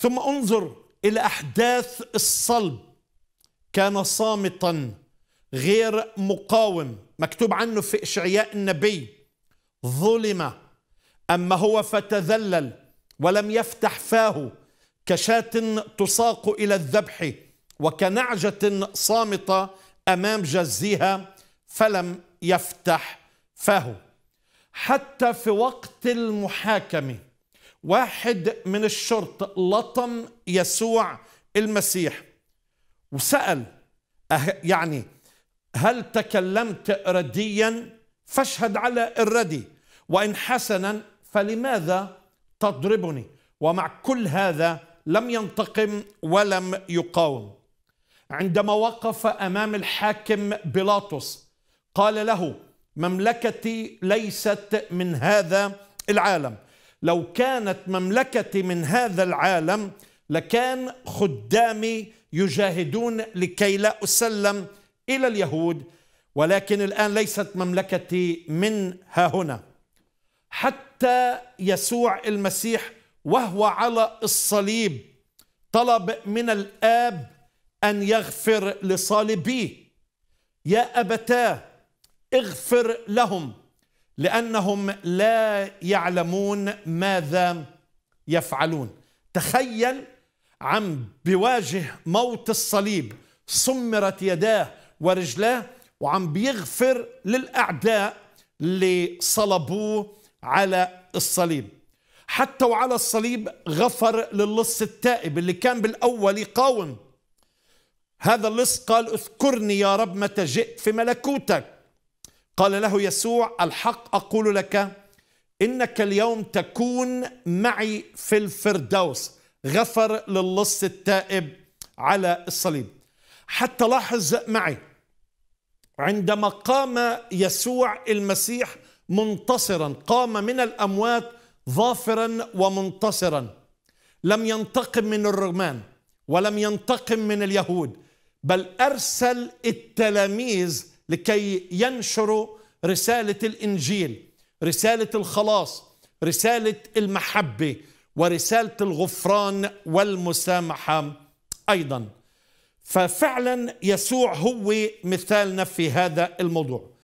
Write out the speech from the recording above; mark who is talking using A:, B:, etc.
A: ثم انظر الى احداث الصلب كان صامتا غير مقاوم مكتوب عنه في اشعياء النبي ظلم اما هو فتذلل ولم يفتح فاه كشاة تساق الى الذبح وكنعجة صامتة امام جزيها فلم يفتح فاه حتى في وقت المحاكمه واحد من الشرط لطم يسوع المسيح وسأل أه، يعني هل تكلمت رديا فاشهد على الردي وإن حسنا فلماذا تضربني ومع كل هذا لم ينتقم ولم يقاوم عندما وقف امام الحاكم بيلاطس قال له مملكتي ليست من هذا العالم لو كانت مملكتي من هذا العالم لكان خدامي يجاهدون لكي لا اسلم الى اليهود ولكن الان ليست مملكتي من ها هنا حتى يسوع المسيح وهو على الصليب طلب من الاب ان يغفر لصالبيه يا ابتاه اغفر لهم لانهم لا يعلمون ماذا يفعلون تخيل عم بواجه موت الصليب سمرت يداه ورجلاه وعم بيغفر للاعداء اللي صلبوه على الصليب حتى وعلى الصليب غفر للص التائب اللي كان بالاول يقاوم هذا اللص قال اذكرني يا رب متى جئت في ملكوتك قال له يسوع الحق أقول لك إنك اليوم تكون معي في الفردوس غفر للص التائب على الصليب حتى لاحظ معي عندما قام يسوع المسيح منتصرا قام من الأموات ظافرا ومنتصرا لم ينتقم من الرومان ولم ينتقم من اليهود بل أرسل التلاميذ لكي ينشروا رسالة الإنجيل رسالة الخلاص رسالة المحبة ورسالة الغفران والمسامحة أيضا ففعلا يسوع هو مثالنا في هذا الموضوع